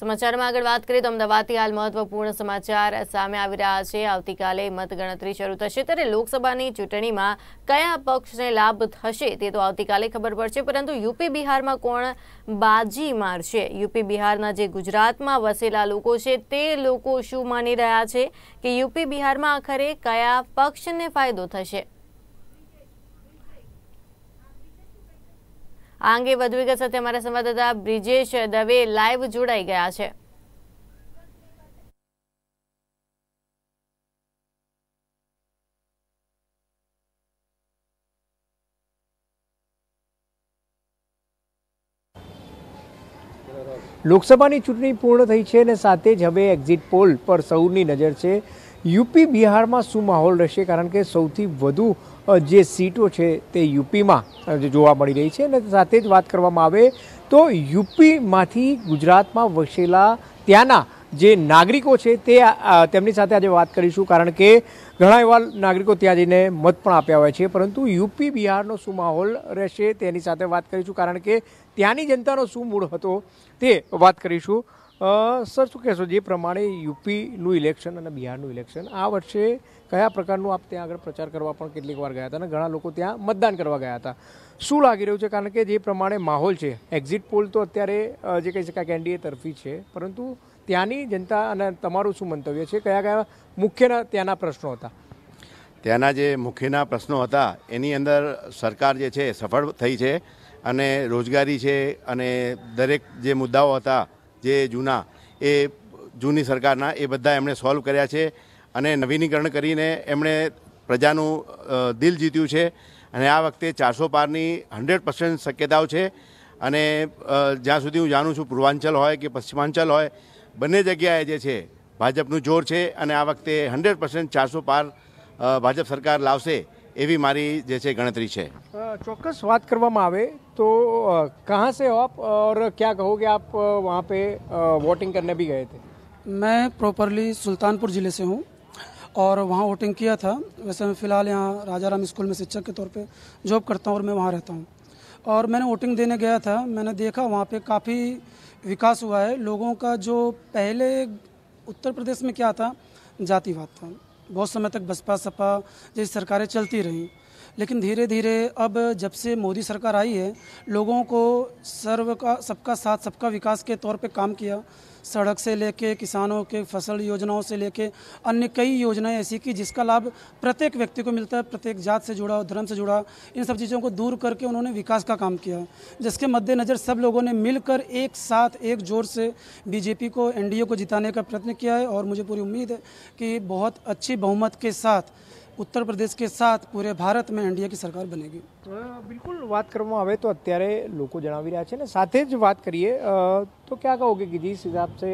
સમાચારમાં આગળ વાત કરીએ તો અમદાવાદથી હાલ મહત્વપૂર્ણ સમાચાર સામે આવી રહ્યા છે આવતીકાલે મતગણતરી શરૂ થશે ત્યારે લોકસભાની ચૂંટણીમાં કયા પક્ષને લાભ થશે તે તો આવતીકાલે ખબર પડશે પરંતુ યુપી બિહારમાં કોણ બાજી મારશે યુપી બિહારના જે ગુજરાતમાં વસેલા લોકો છે તે લોકો શું માની રહ્યા છે કે યુપી બિહારમાં આખરે કયા પક્ષને ફાયદો થશે આ અંગે વધુ વિગત સાથે અમારા સંવાદદાતા બ્રિજેશ દવે લાઈવ જોડાઈ ગયા છે લોકસભાની ચૂંટણી પૂર્ણ થઈ છે અને સાથે જ હવે એક્ઝિટ પોલ પર સૌની નજર છે યુપી બિહારમાં શું માહોલ રહેશે કારણ કે સૌથી વધુ અને જે સીટો છે તે યુપી માં જે જોવા મળી રહી છે ને સાથે જ વાત કરવામાં આવે તો યુપી માંથી ગુજરાતમાં વશેલા ત્યાંના જે નાગરિકો છે તે તેમની સાથે આજે વાત કરીશું કારણ કે ઘણા બધા નાગરિકો ત્યાં જઈને મત પણ આપ્યા હોય છે પરંતુ યુપી બિહાર નું શું માહોલ રહેશે તેની સાથે વાત કરીશું કારણ કે ત્યાંની જનતાનો શું મૂડ હતો તે વાત કરીશું સર શું કહેશો જે પ્રમાણે યુપીનું ઇલેક્શન અને બિહારનું ઇલેક્શન આ વર્ષે કયા પ્રકારનું આપ ત્યાં આગળ પ્રચાર કરવા પણ કેટલીક વાર ગયા હતા અને ઘણા લોકો ત્યાં મતદાન કરવા ગયા હતા શું લાગી રહ્યું છે કારણ કે જે પ્રમાણે માહોલ છે એક્ઝિટ પોલ તો અત્યારે જે કહી શકાય કે એનડીએ તરફી છે પરંતુ ત્યાંની જનતા અને તમારું શું મંતવ્ય છે કયા કયા મુખ્યના ત્યાંના પ્રશ્નો હતા ત્યાંના જે મુખ્યના પ્રશ્નો હતા એની અંદર સરકાર જે છે સફળ થઈ છે અને રોજગારી છે અને દરેક જે મુદ્દાઓ હતા જે જૂના એ જૂની સરકારના એ બધા એમણે સોલ્વ કર્યા છે અને નવીનીકરણ કરીને એમણે પ્રજાનું દિલ જીત્યું છે અને આ વખતે ચારસો પારની હંડ્રેડ પર્સન્ટ શક્યતાઓ છે અને જ્યાં સુધી હું જાણું છું પૂર્વાંચલ હોય કે પશ્ચિમાંચલ હોય બંને જગ્યાએ જે છે ભાજપનું જોર છે અને આ વખતે હંડ્રેડ પર્સન્ટ ચારસો પાર ભાજપ સરકાર લાવશે એવી મારી જે છે ગણતરી છે ચોક્કસ વાત કરવામાં આવે तो कहाँ से हो आप और क्या कहोगे आप वहाँ पे वोटिंग करने भी गए थे मैं प्रॉपरली सुल्तानपुर ज़िले से हूँ और वहाँ वोटिंग किया था वैसे मैं फ़िलहाल यहाँ राजा राम स्कूल में शिक्षक के तौर पे जॉब करता हूँ और मैं वहाँ रहता हूँ और मैंने वोटिंग देने गया था मैंने देखा वहाँ पे काफ़ी विकास हुआ है लोगों का जो पहले उत्तर प्रदेश में क्या था जातिवाद था बहुत समय तक बसपा सपा जैसी सरकारें चलती रहीं लेकिन धीरे धीरे अब जब से मोदी सरकार आई है लोगों को सर्व का सबका साथ सबका विकास के तौर पे काम किया सड़क से लेके किसानों के फसल योजनाओं से लेके अन्य कई योजनाएं ऐसी की जिसका लाभ प्रत्येक व्यक्ति को मिलता है प्रत्येक जात से जुड़ा धर्म से जुड़ा इन सब चीज़ों को दूर करके उन्होंने विकास का काम किया जिसके मद्देनज़र सब लोगों ने मिलकर एक साथ एक जोर से बीजेपी को एनडीए को जिताने का प्रयत्न किया है और मुझे पूरी उम्मीद है कि बहुत अच्छी बहुमत के साथ उत्तर प्रदेश के साथ पूरे भारत में एनडीए की सरकार बनेगी बिल्कुल बात करवा तो अत्यारे लोग जाना रहा है साथ ज बात करिए तो क्या कहोगे कि जिस हिसाब से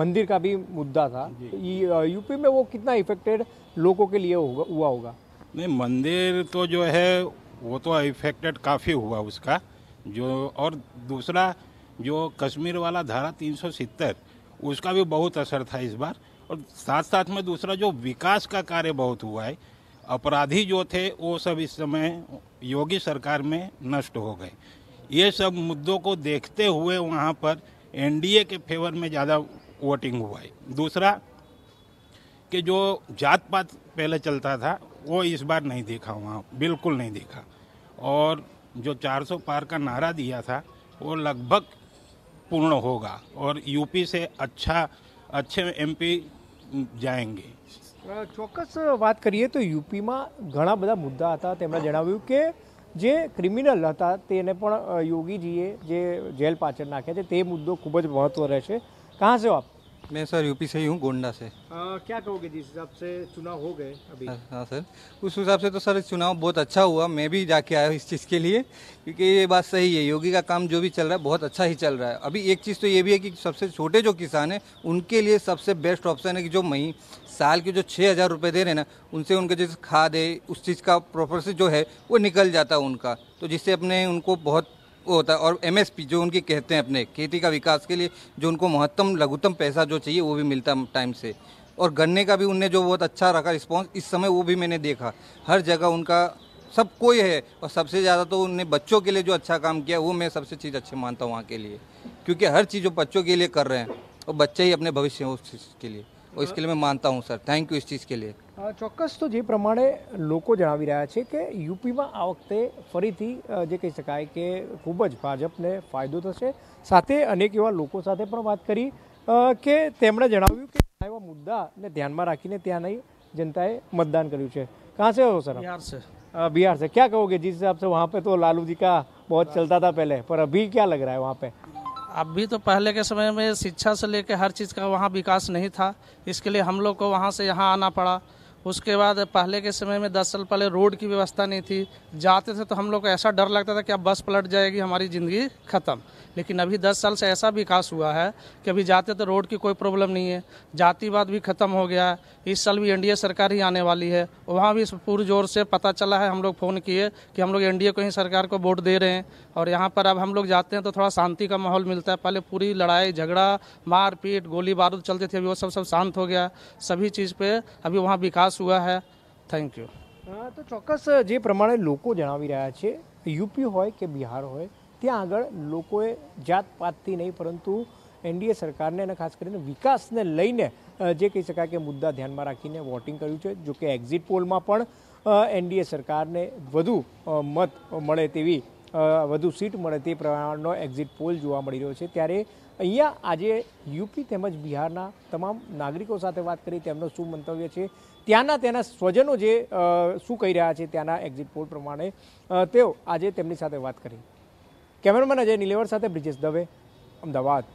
मंदिर का भी मुद्दा था यूपी में वो कितना इफेक्टेड लोगों के लिए होगा हुआ होगा नहीं मंदिर तो जो है वो तो इफेक्टेड काफ़ी हुआ उसका जो और दूसरा जो कश्मीर वाला धारा तीन उसका भी बहुत असर था इस बार और साथ साथ में दूसरा जो विकास का कार्य बहुत हुआ है अपराधी जो थे वो सब इस समय योगी सरकार में नष्ट हो गए ये सब मुद्दों को देखते हुए वहाँ पर एनडीए के फेवर में ज़्यादा वोटिंग हुआ है दूसरा कि जो जात पात पहले चलता था वो इस बार नहीं देखा वहाँ बिल्कुल नहीं देखा और जो 400 पार का नारा दिया था वो लगभग पूर्ण होगा और यूपी से अच्छा અચ્છે એમપી જાયંગે ચોક્કસ વાત કરીએ તો યુપીમાં ઘણા બધા મુદ્દા હતા તેમણે જણાવ્યું કે જે ક્રિમિનલ હતા તેને પણ યોગીજીએ જે જેલ પાછળ નાખ્યા છે તે મુદ્દો ખૂબ જ મહત્ત્વ રહેશે કહા સે આપ मैं सर यूपी से ही हूँ गोंडा से आ, क्या कहोगे जिस हिसाब से चुनाव हो गए अभी हाँ, हाँ, सर उस हिसाब से तो सर चुनाव बहुत अच्छा हुआ मैं भी जाके आया हूँ इस चीज़ के लिए क्योंकि ये बात सही है योगी का काम जो भी चल रहा है बहुत अच्छा ही चल रहा है अभी एक चीज़ तो ये भी है कि सबसे छोटे जो किसान हैं उनके लिए सबसे बेस्ट ऑप्शन है कि जो मई साल के जो छः हज़ार रुपये दे रहे ना उनसे उनके जैसे खाद है उस चीज़ का प्रॉपर से जो है वो निकल जाता है उनका तो जिससे अपने उनको बहुत वो होता है और एम जो उनकी कहते हैं अपने खेती का विकास के लिए जो उनको महत्तम लघुत्तम पैसा जो चाहिए वो भी मिलता टाइम से और गन्ने का भी उनने जो बहुत अच्छा रखा रिस्पॉन्स इस समय वो भी मैंने देखा हर जगह उनका सब कोई है और सबसे ज़्यादा तो उनने बच्चों के लिए जो अच्छा काम किया वो मैं सबसे चीज़ अच्छे मानता हूँ वहाँ के लिए क्योंकि हर चीज़ वो बच्चों के लिए कर रहे हैं और बच्चे ही अपने भविष्य उस चीज़ के लिए इसके लिए मैं માનતા હું સર થેન્ક યુ ઇસ ચીજ કે લિયે ચોક્કસ તો જે પ્રમાણે લોકો જણાવી રહ્યા છે કે યુપીમાં આ વખતે ફરીથી જે કહી શકાય કે ખૂબ જ ભાજપને ફાયદો થશે સાથે અનેક એવા લોકો સાથે પણ વાત કરી કે તેમણે જણાવ્યું કે એવા મુદ્દાને ધ્યાનમાં રાખીને ત્યાં નહીં જનતાએ मतदान કર્યું છે कहाँ से हो सर बिहार से बिहार से क्या कहोगे जिस हिसाब से वहाँ पे तो लालू जी का बहुत चलता था पहले पर अभी क्या लग रहा है वहाँ पे अभी तो पहले के समय में शिक्षा से लेकर हर चीज़ का वहाँ विकास नहीं था इसके लिए हम लोग को वहाँ से यहाँ आना पड़ा उसके बाद पहले के समय में दस साल पहले रोड की व्यवस्था नहीं थी जाते थे तो हम लोग को ऐसा डर लगता था कि अब बस पलट जाएगी हमारी ज़िंदगी ख़त्म लेकिन अभी दस साल से ऐसा विकास हुआ है कि अभी जाते तो रोड की कोई प्रॉब्लम नहीं है जातिवाद भी ख़त्म हो गया है इस साल भी एनडीए सरकार ही आने वाली है वहाँ भी पूरी जोर से पता चला है हम लोग फ़ोन किए कि हम लोग एनडीए को ही सरकार को वोट दे रहे हैं और यहाँ पर अब हम लोग जाते हैं तो थोड़ा शांति का माहौल मिलता है पहले पूरी लड़ाई झगड़ा मारपीट गोली बारूद चलते थे अभी वो सब सब शांत हो गया सभी चीज़ पर अभी वहाँ विकास हुआ है थैंक यू હા તો ચોક્કસ જે પ્રમાણે લોકો रहा है यूपी हो बिहार हो त्या आग ત્યાં जात पात જાત नहीं परंतु एनडीए सरकार ने खास कर विकास ने લઈને જે કહી શકાય કે મુદ્દા ધ્યાનમાં રાખીને વોટિંગ કર્યું છે જો કે એક્ઝિટ પોલમાં પણ એનડીએ સરકારને વધુ મત મળે તેવી વધુ સીટ મળે તે પ્રમાણનો એક્ઝિટ પોલ જોવા મળી રહ્યો છે ત્યારે અહીંયા આજે યુપી તેમજ બિહારના તમામ નાગરિકો સાથે વાત કરી તેમનો શું મંતવ્ય છે ત્યાંના તેના સ્વજનો જે શું કહી રહ્યા છે ત્યાંના એક્ઝિટ પોલ પ્રમાણે તેઓ આજે તેમની સાથે વાત કરી કેમેરામેન અજય નિલેવર સાથે બ્રિજેશ દવે અમદાવાદ